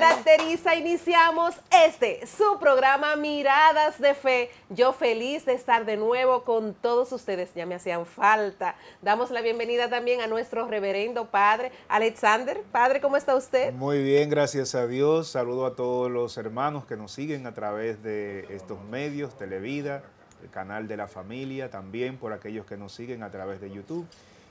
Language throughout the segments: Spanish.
caracteriza, iniciamos este, su programa Miradas de Fe. Yo feliz de estar de nuevo con todos ustedes, ya me hacían falta. Damos la bienvenida también a nuestro reverendo padre, Alexander. Padre, ¿cómo está usted? Muy bien, gracias a Dios. Saludo a todos los hermanos que nos siguen a través de estos medios, Televida, el canal de la familia, también por aquellos que nos siguen a través de YouTube.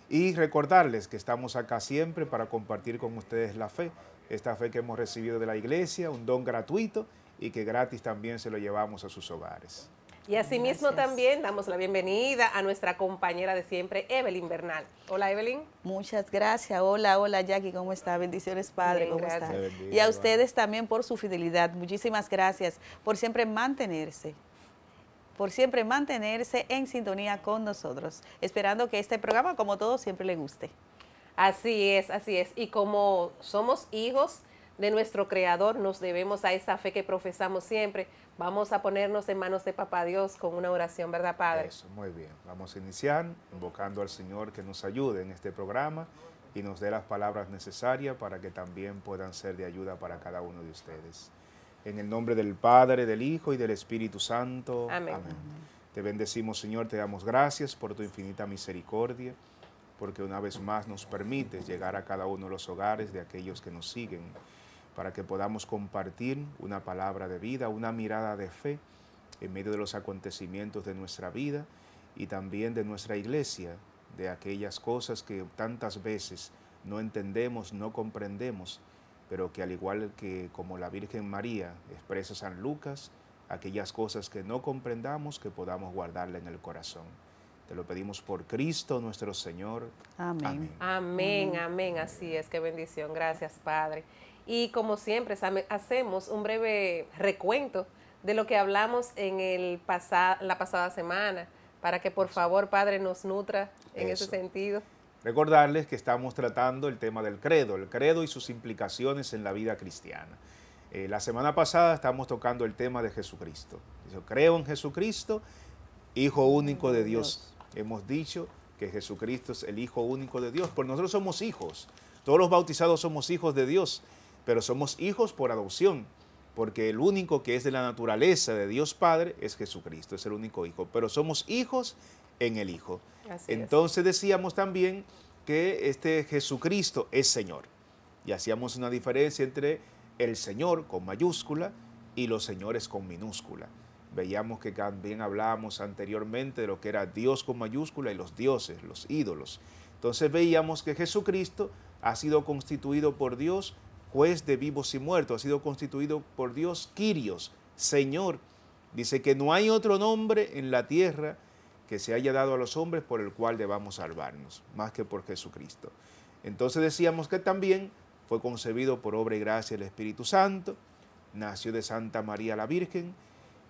Y recordarles que estamos acá siempre para compartir con ustedes la fe, esta fe que hemos recibido de la iglesia, un don gratuito y que gratis también se lo llevamos a sus hogares. Y asimismo también damos la bienvenida a nuestra compañera de siempre, Evelyn Bernal. Hola, Evelyn. Muchas gracias. Hola, hola, Jackie. ¿Cómo está? Bendiciones, Padre. ¿Cómo está? Y a ustedes también por su fidelidad. Muchísimas gracias por siempre mantenerse por siempre mantenerse en sintonía con nosotros, esperando que este programa, como todo, siempre le guste. Así es, así es. Y como somos hijos de nuestro Creador, nos debemos a esa fe que profesamos siempre. Vamos a ponernos en manos de Papá Dios con una oración, ¿verdad, Padre? Eso, muy bien. Vamos a iniciar invocando al Señor que nos ayude en este programa y nos dé las palabras necesarias para que también puedan ser de ayuda para cada uno de ustedes. En el nombre del Padre, del Hijo y del Espíritu Santo. Amén. Te bendecimos, Señor, te damos gracias por tu infinita misericordia, porque una vez más nos permites llegar a cada uno de los hogares de aquellos que nos siguen, para que podamos compartir una palabra de vida, una mirada de fe en medio de los acontecimientos de nuestra vida y también de nuestra iglesia, de aquellas cosas que tantas veces no entendemos, no comprendemos, pero que al igual que como la Virgen María expresa San Lucas, aquellas cosas que no comprendamos que podamos guardarla en el corazón. Te lo pedimos por Cristo nuestro Señor. Amén. Amén. Amén, Así es, qué bendición. Gracias, Padre. Y como siempre, hacemos un breve recuento de lo que hablamos en el la pasada semana, para que por favor, Padre, nos nutra en ese sentido. Recordarles que estamos tratando el tema del credo, el credo y sus implicaciones en la vida cristiana. Eh, la semana pasada estamos tocando el tema de Jesucristo. Yo creo en Jesucristo, Hijo único de Dios. Hemos dicho que Jesucristo es el Hijo único de Dios, porque nosotros somos hijos. Todos los bautizados somos hijos de Dios, pero somos hijos por adopción, porque el único que es de la naturaleza de Dios Padre es Jesucristo, es el único Hijo, pero somos hijos en el Hijo. Entonces decíamos también que este Jesucristo es Señor. Y hacíamos una diferencia entre el Señor con mayúscula y los señores con minúscula. Veíamos que también hablábamos anteriormente de lo que era Dios con mayúscula y los dioses, los ídolos. Entonces veíamos que Jesucristo ha sido constituido por Dios juez de vivos y muertos, ha sido constituido por Dios Quirios, Señor. Dice que no hay otro nombre en la tierra que se haya dado a los hombres por el cual debamos salvarnos, más que por Jesucristo. Entonces decíamos que también fue concebido por obra y gracia del Espíritu Santo, nació de Santa María la Virgen,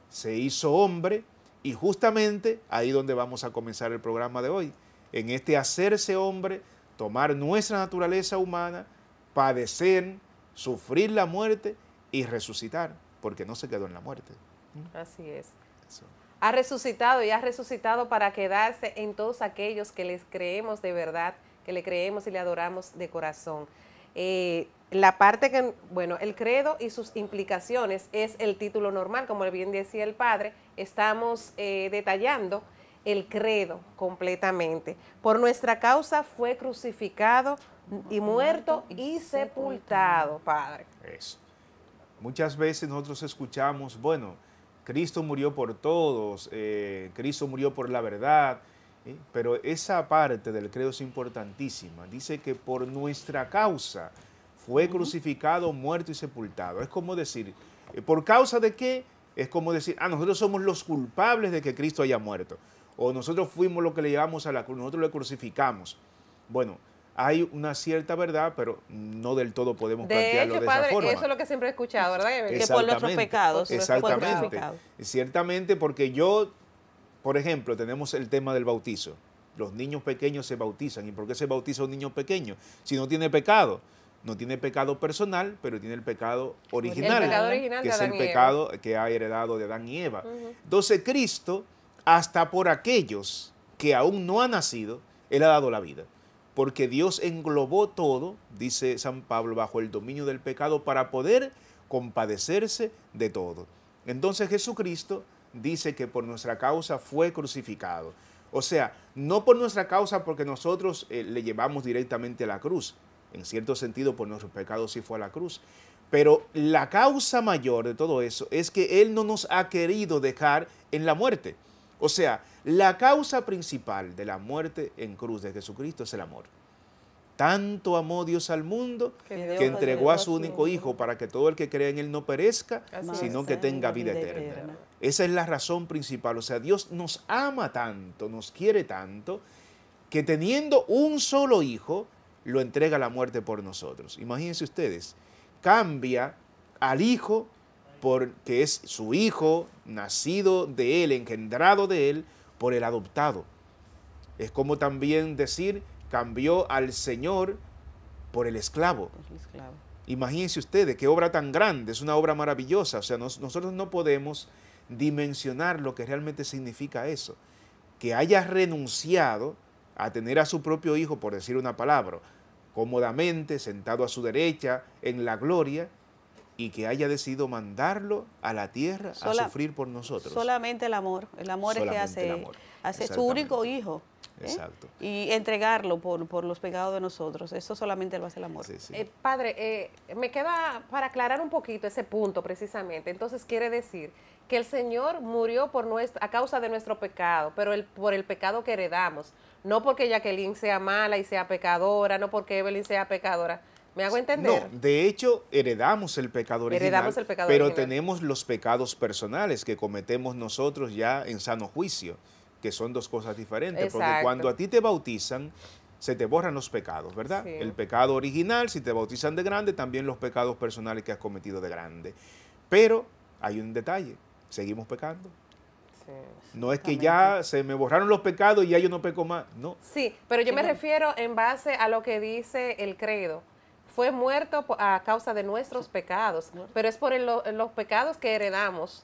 se hizo hombre y justamente ahí donde vamos a comenzar el programa de hoy, en este hacerse hombre, tomar nuestra naturaleza humana, padecer, sufrir la muerte y resucitar, porque no se quedó en la muerte. ¿Mm? Así es ha resucitado y ha resucitado para quedarse en todos aquellos que les creemos de verdad, que le creemos y le adoramos de corazón. Eh, la parte que, bueno, el credo y sus implicaciones es el título normal, como bien decía el padre, estamos eh, detallando el credo completamente. Por nuestra causa fue crucificado y muerto y sepultado, padre. Eso. Muchas veces nosotros escuchamos, bueno, Cristo murió por todos, eh, Cristo murió por la verdad, pero esa parte del credo es importantísima. Dice que por nuestra causa fue crucificado, muerto y sepultado. Es como decir, eh, ¿por causa de qué? Es como decir, ah, nosotros somos los culpables de que Cristo haya muerto, o nosotros fuimos los que le llevamos a la cruz, nosotros le crucificamos. Bueno, hay una cierta verdad, pero no del todo podemos de plantearlo de padre, Eso es lo que siempre he escuchado, ¿verdad? Que por nuestros pecados. Exactamente. Ciertamente, porque yo, por ejemplo, tenemos el tema del bautizo. Los niños pequeños se bautizan. ¿Y por qué se bautiza un niño pequeño? Si no tiene pecado. No tiene pecado personal, pero tiene el pecado original. El pecado original que es el pecado que ha heredado de Adán y Eva. Entonces Cristo, hasta por aquellos que aún no han nacido, Él ha dado la vida porque Dios englobó todo, dice San Pablo, bajo el dominio del pecado para poder compadecerse de todo. Entonces Jesucristo dice que por nuestra causa fue crucificado. O sea, no por nuestra causa porque nosotros eh, le llevamos directamente a la cruz. En cierto sentido, por nuestros pecados sí fue a la cruz. Pero la causa mayor de todo eso es que Él no nos ha querido dejar en la muerte. O sea, la causa principal de la muerte en cruz de Jesucristo es el amor. Tanto amó Dios al mundo que, entregó a su único Hijo para que todo el que cree en Él no perezca, sino que tenga vida eterna. Esa es la razón principal. O sea, Dios nos ama tanto, nos quiere tanto, que teniendo un solo Hijo, lo entrega a la muerte por nosotros. Imagínense ustedes, cambia al Hijo porque es su Hijo, nacido de Él, engendrado de Él, por el adoptado. Es como también decir, cambió al Señor por el esclavo. Imagínense ustedes, qué obra tan grande, es una obra maravillosa. O sea, nosotros no podemos dimensionar lo que realmente significa eso. Que haya renunciado a tener a su propio hijo, por decir una palabra, cómodamente, sentado a su derecha, en la gloria, y que haya decidido mandarlo a la tierra a sufrir por nosotros. Solamente el amor, el amor es que hace, hace su único hijo. ¿eh? Exacto. Y entregarlo por, los pecados de nosotros. Eso solamente lo hace el amor. Eh, padre, eh, me queda para aclarar un poquito ese punto precisamente. Entonces quiere decir que el Señor murió por nuestra, a causa de nuestro pecado, pero por el pecado que heredamos. No porque Jacqueline sea mala y sea pecadora, no porque Evelyn sea pecadora, ¿Me hago entender? No, de hecho, heredamos el pecado original. pero tenemos los pecados personales que cometemos nosotros ya en sano juicio, que son dos cosas diferentes. Porque cuando a ti te bautizan, se te borran los pecados, ¿verdad? El pecado original, si te bautizan de grande, también los pecados personales que has cometido de grande. Pero hay un detalle, seguimos pecando. no es que ya se me borraron los pecados y ya yo no peco más, no. Sí, pero yo me refiero en base a lo que dice el credo fue muerto a causa de nuestros pecados, pero es por los pecados que heredamos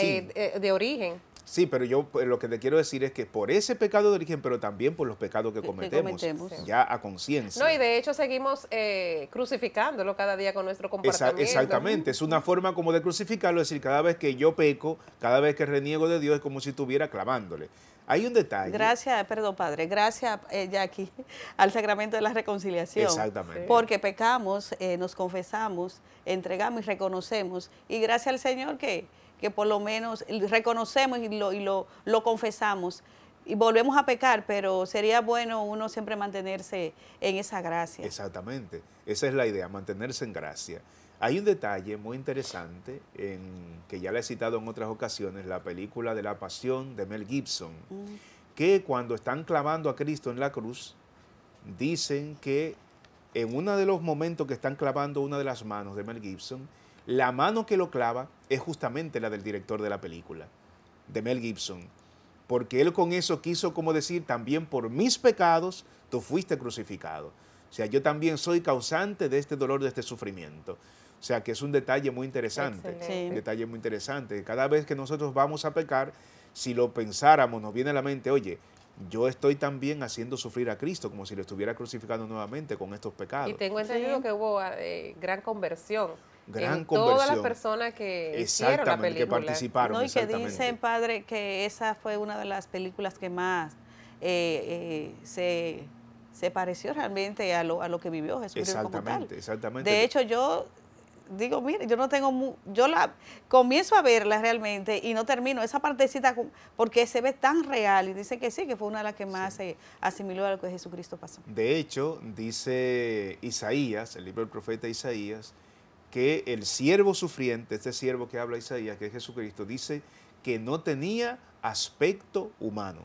eh, de origen. Sí, pero yo eh, lo que te quiero decir es que por ese pecado de origen, pero también por los pecados que cometemos, ya a conciencia. No, y de hecho seguimos eh, crucificándolo cada día con nuestro comportamiento. exactamente, es una forma como de crucificarlo, es decir, cada vez que yo peco, cada vez que reniego de Dios, es como si estuviera clamándole. Hay un detalle. Gracias, perdón, padre, gracias, eh, Jackie, al sacramento de la reconciliación. Exactamente. Porque pecamos, nos confesamos, entregamos y reconocemos. Y gracias al Señor que que por lo menos reconocemos y lo, confesamos y volvemos a pecar, pero sería bueno uno siempre mantenerse en esa gracia. Exactamente, esa es la idea, mantenerse en gracia. Hay un detalle muy interesante en, que ya le he citado en otras ocasiones, la película de la pasión de Mel Gibson, mm. que cuando están clavando a Cristo en la cruz, dicen que en uno de los momentos que están clavando una de las manos de Mel Gibson, la mano que lo clava es justamente la del director de la película, de Mel Gibson. Porque él con eso quiso como decir, también por mis pecados tú fuiste crucificado. O sea, yo también soy causante de este dolor, de este sufrimiento. O sea, que es un detalle muy interesante. detalle muy interesante. Cada vez que nosotros vamos a pecar, si lo pensáramos, nos viene a la mente, oye, yo estoy también haciendo sufrir a Cristo, como si lo estuviera crucificando nuevamente con estos pecados. Y tengo entendido que hubo eh, gran conversión Gran en Todas las personas que hicieron la película. que participaron. y que dicen, padre, que esa fue una de las películas que más eh, eh, se, pareció realmente a lo, que vivió Jesús. Exactamente, exactamente. De hecho, yo digo, mire, yo no tengo, yo la comienzo a verla realmente y no termino esa partecita porque se ve tan real y dice que sí, que fue una de las que más se asimiló a lo que Jesucristo pasó. De hecho, dice Isaías, el libro del profeta Isaías, que el siervo sufriente, este siervo que habla Isaías, que es Jesucristo, dice que no tenía aspecto humano.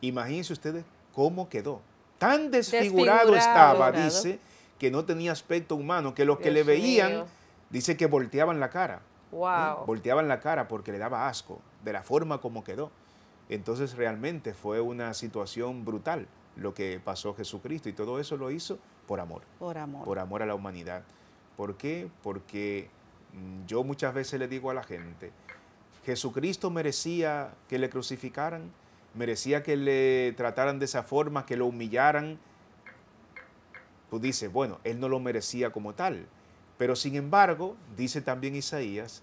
Imagínense ustedes cómo quedó. Tan desfigurado, estaba, dice, que no tenía aspecto humano, que los que le veían, dice que volteaban la cara. Wow. ¿eh? Volteaban la cara porque le daba asco de la forma como quedó. Entonces realmente fue una situación brutal lo que pasó Jesucristo y todo eso lo hizo por amor. Por amor. Por amor a la humanidad. ¿Por qué? Porque mm, yo muchas veces le digo a la gente, Jesucristo merecía que le crucificaran, merecía que le trataran de esa forma, que lo humillaran. Tú dices, bueno, él no lo merecía como tal. Pero sin embargo, dice también Isaías,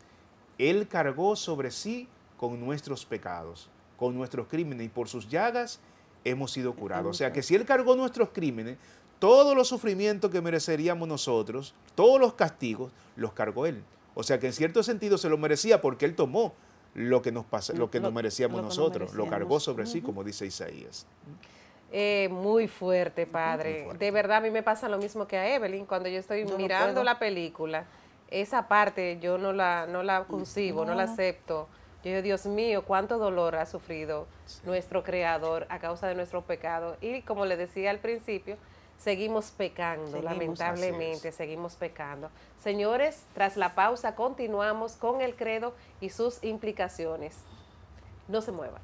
él cargó sobre sí con nuestros pecados, con nuestros crímenes, y por sus llagas hemos sido curados. O sea que si él cargó nuestros crímenes, todos los sufrimientos que mereceríamos nosotros, todos los castigos, los cargó Él. O sea que en cierto sentido se lo merecía porque Él tomó lo que nos, pasa, lo que nos merecíamos nosotros, lo cargó sobre sí, como dice Isaías. Eh, muy fuerte, padre. De verdad, a mí me pasa lo mismo que a Evelyn cuando yo estoy mirando la película. Esa parte yo no la, la concibo, no. la acepto. Yo digo, Dios mío, cuánto dolor ha sufrido nuestro Creador a causa de nuestro pecado. Y como le decía al principio, seguimos pecando, lamentablemente, seguimos pecando. Señores, tras la pausa continuamos con el credo y sus implicaciones. No se muevan.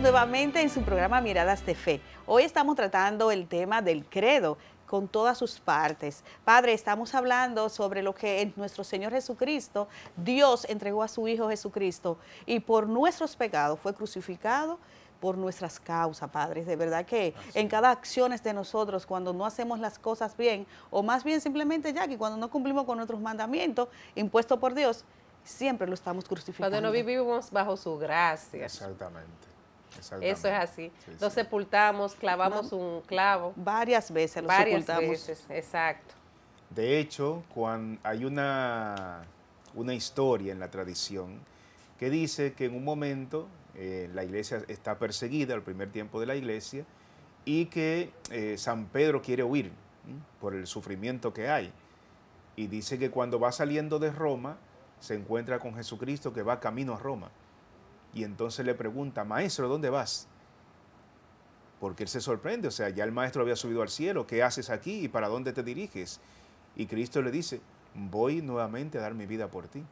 nuevamente en su programa Miradas de Fe. Hoy estamos tratando el tema del credo con todas sus partes. Padre, estamos hablando sobre lo que en nuestro Señor Jesucristo, Dios entregó a su Hijo Jesucristo y por nuestros pecados fue crucificado por nuestras causas, Padre. De verdad que en cada acción de nosotros, cuando no hacemos las cosas bien, o más bien simplemente ya que cuando no cumplimos con nuestros mandamientos impuestos por Dios, siempre lo estamos crucificando. Cuando no vivimos bajo su gracia. Exactamente. Eso es así. lo sepultamos, clavamos un clavo. Varias veces lo varias Veces, exacto. De hecho, cuando hay una, una historia en la tradición que dice que en un momento eh, la iglesia está perseguida, al primer tiempo de la iglesia, y que eh, San Pedro quiere huir por el sufrimiento que hay. Y dice que cuando va saliendo de Roma, se encuentra con Jesucristo que va camino a Roma. Y entonces le pregunta, maestro, ¿dónde vas? Porque él se sorprende, o sea, ya el maestro había subido al cielo, ¿qué haces aquí y para dónde te diriges? Y Cristo le dice, voy nuevamente a dar mi vida por ti.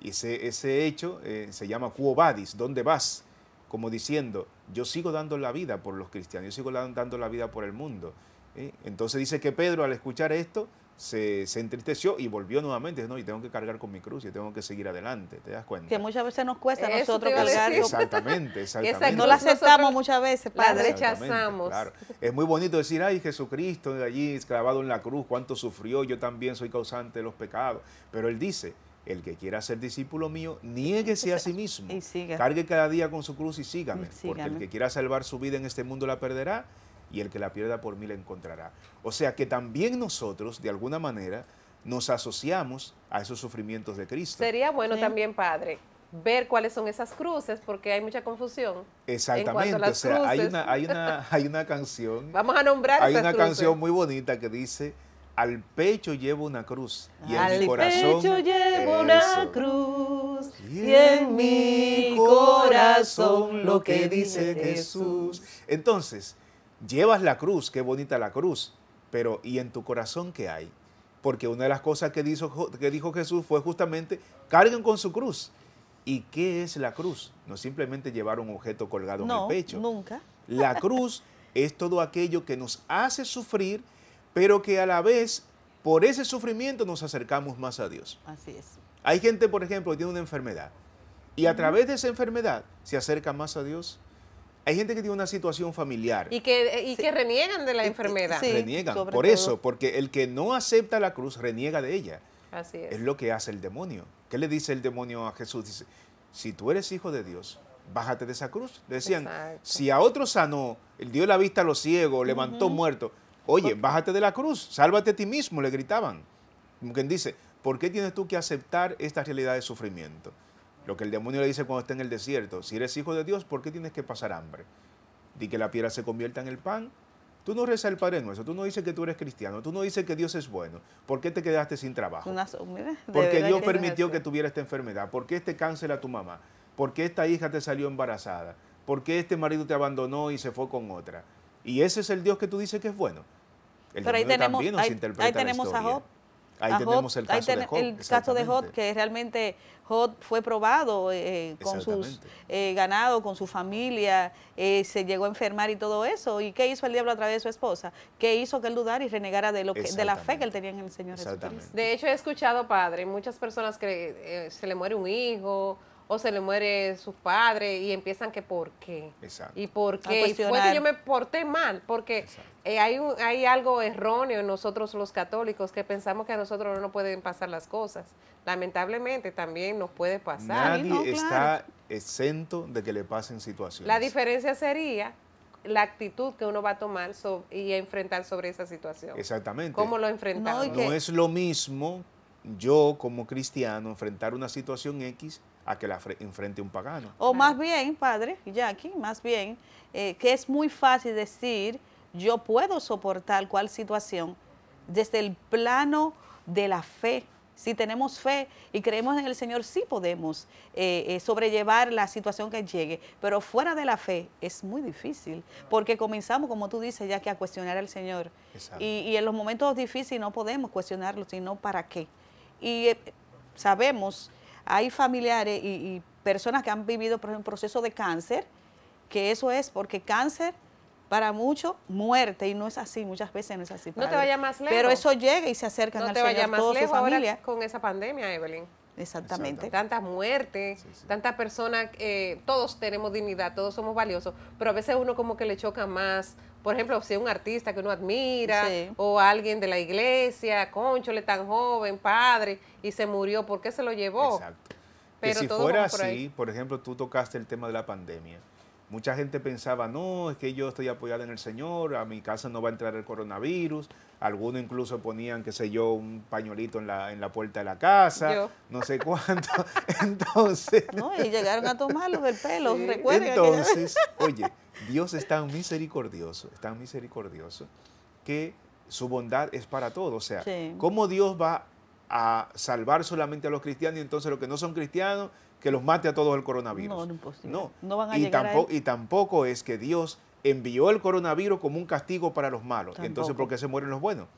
Y ese, hecho eh, se llama quo vadis, ¿dónde vas? Como diciendo, yo sigo dando la vida por los cristianos, yo sigo dando la vida por el mundo. ¿eh? Entonces dice que Pedro al escuchar esto se, entristeció y volvió nuevamente. No, y tengo que cargar con mi cruz y tengo que seguir adelante. ¿Te das cuenta? Que muchas veces nos cuesta nosotros cargar. Exactamente, exactamente. no la aceptamos muchas veces, La rechazamos. Es muy bonito decir, ay, Jesucristo allí clavado en la cruz, cuánto sufrió, yo también soy causante de los pecados. Pero Él dice, el que quiera ser discípulo mío, niéguese a sí mismo. Cargue cada día con su cruz y sígame, y sígame. Porque el que quiera salvar su vida en este mundo la perderá y el que la pierda por mí la encontrará. O sea que también nosotros, de alguna manera, nos asociamos a esos sufrimientos de Cristo. Sería bueno también, Padre, ver cuáles son esas cruces, porque hay mucha confusión. Exactamente, o sea, hay una, hay, una, hay una canción. Vamos a nombrar Hay una canción muy bonita que dice, al pecho llevo una cruz y en mi corazón... Al pecho llevo una cruz y en mi corazón lo que dice Jesús. Entonces, Llevas la cruz, qué bonita la cruz, pero ¿y en tu corazón qué hay? Porque una de las cosas que dijo, que dijo Jesús fue justamente, carguen con su cruz. ¿Y qué es la cruz? No simplemente llevar un objeto colgado en el pecho. Nunca. La cruz es todo aquello que nos hace sufrir, pero que a la vez, por ese sufrimiento, nos acercamos más a Dios. Así es. Hay gente, por ejemplo, que tiene una enfermedad y a través de esa enfermedad se acerca más a Dios. Hay gente que tiene una situación familiar. Y que, eh, reniegan de la enfermedad. reniegan, por eso, porque el que no acepta la cruz reniega de ella. Así es. Es lo que hace el demonio. ¿Qué le dice el demonio a Jesús? Dice, si tú eres hijo de Dios, bájate de esa cruz. decían, si a otro sanó, el dio la vista a los ciegos, levantó muerto, oye, bájate de la cruz, sálvate a ti mismo, le gritaban. quien dice, ¿por qué tienes tú que aceptar esta realidad de sufrimiento? Lo que el demonio le dice cuando está en el desierto, si eres hijo de Dios, ¿por qué tienes que pasar hambre? Di que la piedra se convierta en el pan. Tú no rezas el Padre Nuestro, tú no dices que tú eres cristiano, tú no dices que Dios es bueno. ¿Por qué te quedaste sin trabajo? Porque Dios permitió que tuviera esta enfermedad. ¿Por qué este cáncer a tu mamá? ¿Por qué esta hija te salió embarazada? ¿Por qué este marido te abandonó y se fue con otra? Y ese es el Dios que tú dices que es bueno. Pero tenemos, ahí ahí, tenemos a Job. Ahí tenemos el caso de Hot. que realmente Hot fue probado eh, eh, con sus eh, ganado, con su familia, se llegó a enfermar y todo eso. ¿Y qué hizo el diablo a través de su esposa? ¿Qué hizo que él dudara y renegara de, lo de la fe que él tenía en el Señor Jesucristo? De hecho, he escuchado, padre, muchas personas que se le muere un hijo o se le muere su padre y empiezan que por qué. Exacto. Y por qué fue que yo me porté mal, porque eh, hay, hay algo erróneo en nosotros los católicos que pensamos que a nosotros no nos pueden pasar las cosas. Lamentablemente también nos puede pasar. Nadie está exento de que le pasen situaciones. La diferencia sería la actitud que uno va a tomar y enfrentar sobre esa situación. Exactamente. ¿Cómo lo enfrentamos? no es lo mismo yo como cristiano enfrentar una situación X a que la enfrente un pagano. O más bien, padre, aquí, más bien, eh, que es muy fácil decir, yo puedo soportar cual situación desde el plano de la fe. Si tenemos fe y creemos en el Señor, sí podemos eh, eh, sobrellevar la situación que llegue, pero fuera de la fe es muy difícil, porque comenzamos, como tú dices, ya que a cuestionar al Señor. Y, y, en los momentos difíciles no podemos cuestionarlo, sino para qué. Y sabemos hay familiares y, personas que han vivido, por ejemplo, un proceso de cáncer, que eso es porque cáncer para muchos muerte y no es así, muchas veces no es así. No te vayas más lejos. Pero eso llega y se acerca no te vayas más lejos con esa pandemia, Evelyn. Exactamente. Tantas muertes, tantas personas, eh, todos tenemos dignidad, todos somos valiosos, pero a veces uno como que le choca más, por ejemplo, si es un artista que uno admira o alguien de la iglesia, conchole tan joven, padre, y se murió, ¿por qué se lo llevó? Exacto. Pero si fuera así, por ejemplo, tú tocaste el tema de la pandemia. Mucha gente pensaba, no, es que yo estoy apoyado en el Señor, a mi casa no va a entrar el coronavirus. Algunos incluso ponían, qué sé yo, un pañuelito en la, en la puerta de la casa, no sé cuánto. Entonces... No, y llegaron a tomarlos del pelo, Entonces, oye, Dios es tan misericordioso, es tan misericordioso, que su bondad es para todos. O sea, ¿cómo Dios va a salvar solamente a los cristianos y entonces los que no son cristianos, que los mate a todos el coronavirus. No, no imposible. van a y tampoco, Y tampoco es que Dios envió el coronavirus como un castigo para los malos, Entonces, entonces qué se mueren los buenos.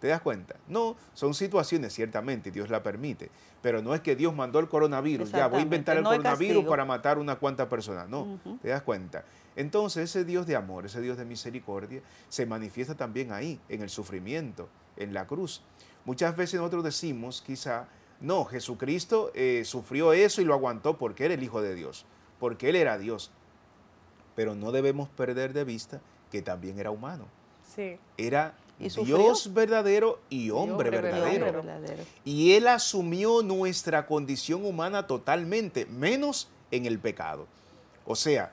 ¿Te das cuenta? No, son situaciones, ciertamente, Dios la permite, pero no es que Dios mandó el coronavirus, ya voy a inventar el coronavirus para matar una cuanta persona, no, ¿te das cuenta? Entonces ese Dios de amor, ese Dios de misericordia, se manifiesta también ahí, en el sufrimiento, en la cruz. Muchas veces nosotros decimos, quizá, no, Jesucristo eh, sufrió eso y lo aguantó porque era el Hijo de Dios, porque Él era Dios. Pero no debemos perder de vista que también era humano. Sí. Era Dios verdadero y hombre, verdadero. Y Él asumió nuestra condición humana totalmente, menos en el pecado. O sea,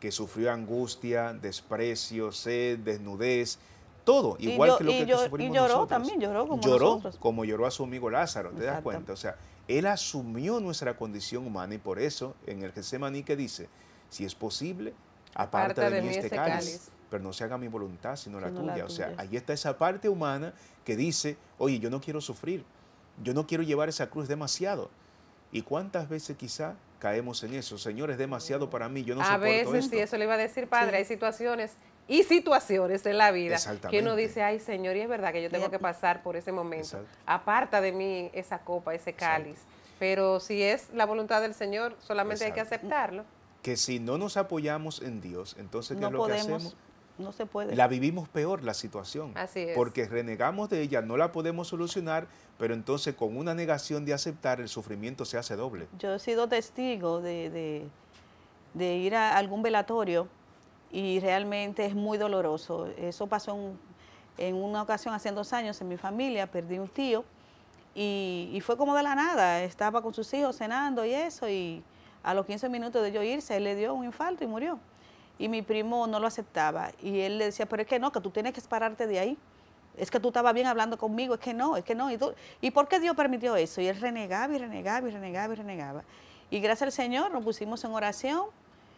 que sufrió angustia, desprecio, sed, desnudez, todo, igual que lo que, lloró también, lloró como lloró como lloró a su amigo Lázaro, ¿te das cuenta? O sea, él asumió nuestra condición humana y por eso en el Getsemaní manique dice, si es posible, aparte de, mí este, este cáliz pero no se haga mi voluntad, sino, la, tuya. O sea, ahí está esa parte humana que dice, oye, yo no quiero sufrir, yo no quiero llevar esa cruz demasiado. ¿Y cuántas veces quizá caemos en eso? Señor, es demasiado para mí, yo no a soporto veces, esto. A veces, sí, eso le iba a decir, padre, hay situaciones y situaciones en la vida que uno dice, ay Señor, y es verdad que yo tengo que pasar por ese momento. Aparta de mí esa copa, ese cáliz. Pero si es la voluntad del Señor, solamente hay que aceptarlo. Que si no nos apoyamos en Dios, entonces ¿qué es lo que hacemos? no se puede. La vivimos peor la situación. Así Porque renegamos de ella, no la podemos solucionar, pero entonces con una negación de aceptar el sufrimiento se hace doble. Yo he sido testigo de, de, ir a algún velatorio y realmente es muy doloroso. Eso pasó en, una ocasión hace dos años en mi familia, perdí un tío y, y, fue como de la nada, estaba con sus hijos cenando y eso y a los 15 minutos de yo irse, él le dio un infarto y murió y mi primo no lo aceptaba. Y él le decía, pero es que no, que tú tienes que pararte de ahí. Es que tú estabas bien hablando conmigo, es que no, es que no. ¿Y, ¿y por qué Dios permitió eso? Y él renegaba y renegaba y renegaba y renegaba. Y gracias al Señor nos pusimos en oración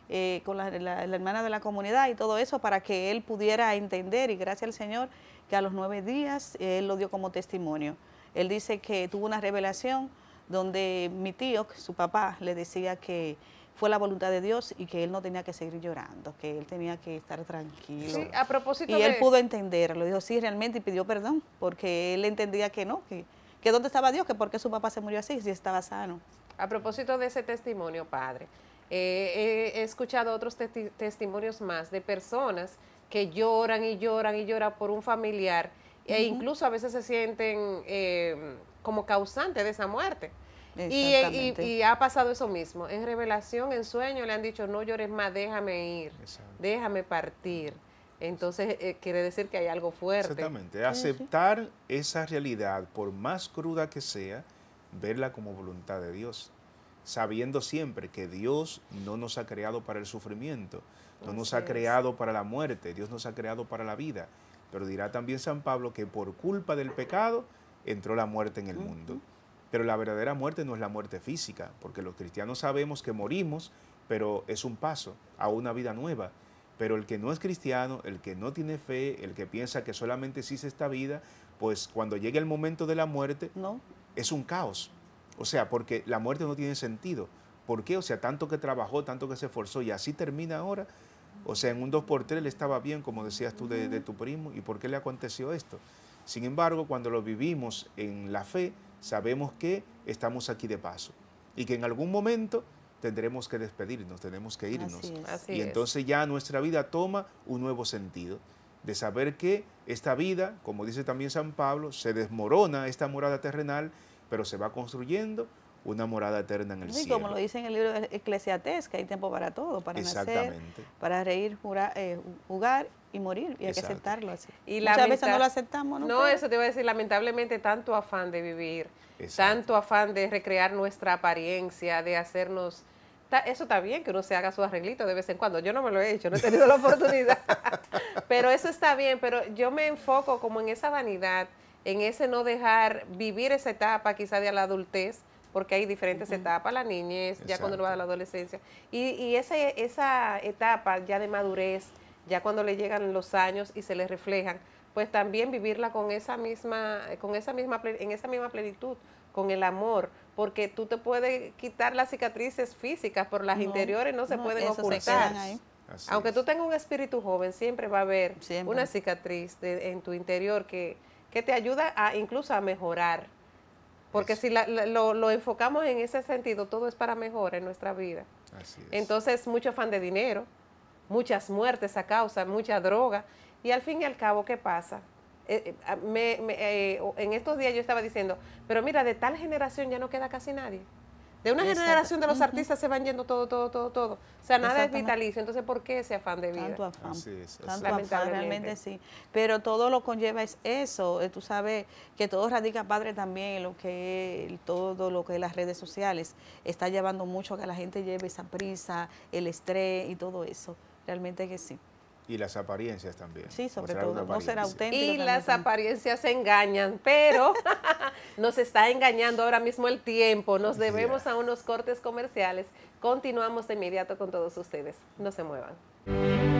eh, con la, hermana de la comunidad y todo eso para que él pudiera entender. Y gracias al Señor que a los nueve días eh, él lo dio como testimonio. Él dice que tuvo una revelación donde mi tío, su papá, le decía que fue la voluntad de Dios y que él no tenía que seguir llorando, que él tenía que estar tranquilo. a propósito. Y él pudo entenderlo, dijo sí realmente y pidió perdón, porque él entendía que no, que, dónde estaba Dios, que por qué su papá se murió así, si estaba sano. A propósito de ese testimonio, padre, eh, eh, he escuchado otros testimonios más de personas que lloran y lloran y lloran por un familiar e incluso a veces se sienten eh, como causantes de esa muerte. Y, ha pasado eso mismo. En revelación, en sueño, le han dicho, no llores más, déjame ir, déjame partir. Entonces eh, quiere decir que hay algo fuerte. Exactamente. Aceptar esa realidad, por más cruda que sea, verla como voluntad de Dios, sabiendo siempre que Dios no nos ha creado para el sufrimiento, no nos ha creado para la muerte, Dios nos ha creado para la vida. Pero dirá también San Pablo que por culpa del pecado entró la muerte en el mundo. Pero la verdadera muerte no es la muerte física, porque los cristianos sabemos que morimos, pero es un paso a una vida nueva. Pero el que no es cristiano, el que no tiene fe, el que piensa que solamente existe esta vida, pues cuando llegue el momento de la muerte, no. es un caos. O sea, porque la muerte no tiene sentido. ¿Por qué? O sea, tanto que trabajó, tanto que se esforzó y así termina ahora. O sea, en un 2x3 le estaba bien, como decías tú de, de tu primo, ¿y por qué le aconteció esto? Sin embargo, cuando lo vivimos en la fe, sabemos que estamos aquí de paso y que en algún momento tendremos que despedirnos, tenemos que irnos. y entonces ya nuestra vida toma un nuevo sentido, de saber que esta vida, como dice también San Pablo, se desmorona esta morada terrenal, pero se va construyendo una morada eterna en el sí, como lo dice en el libro de Eclesiastés, que hay tiempo para todo, para nacer, para reír, eh, jugar y morir, y hay que aceptarlo así. Y Muchas veces no lo aceptamos, ¿no? No, eso te iba a decir, lamentablemente tanto afán de vivir, tanto afán de recrear nuestra apariencia, de hacernos... Eso está bien que uno se haga su arreglito de vez en cuando. Yo no me lo he hecho, no he tenido la oportunidad. pero eso está bien, pero yo me enfoco como en esa vanidad, en ese no dejar vivir esa etapa quizá de la adultez, porque hay diferentes etapas, la niñez, ya cuando uno va a la adolescencia, y, esa etapa ya de madurez, ya cuando le llegan los años y se le reflejan, pues también vivirla con esa misma, con esa misma, en esa misma plenitud, con el amor, porque tú te puedes quitar las cicatrices físicas, pero las interiores no se pueden ocultar. Aunque tú tengas un espíritu joven, siempre va a haber una cicatriz en tu interior que, que, te ayuda a incluso a mejorar. Porque si lo, enfocamos en ese sentido, todo es para mejor en nuestra vida. Entonces, mucho fan de dinero muchas muertes a causa, mucha droga. Y al fin y al cabo, ¿qué pasa? Eh, eh, eh, en estos días yo estaba diciendo, pero mira, de tal generación ya no queda casi nadie. De una generación de los artistas se van yendo todo, todo, todo, todo. O sea, nada es vitalicio. Entonces, ¿por qué ese afán de vida? Tanto afán. realmente sí. Pero todo lo conlleva es eso. Tú sabes que todo radica, padre, también lo que todo lo que las redes sociales está llevando mucho a que la gente lleve esa prisa, el estrés y todo eso. Realmente que sí. Y las apariencias también. Sí, sobre todo, no ser auténtico. Y las apariencias engañan, pero nos está engañando ahora mismo el tiempo. Nos debemos a unos cortes comerciales. Continuamos de inmediato con todos ustedes. No se muevan.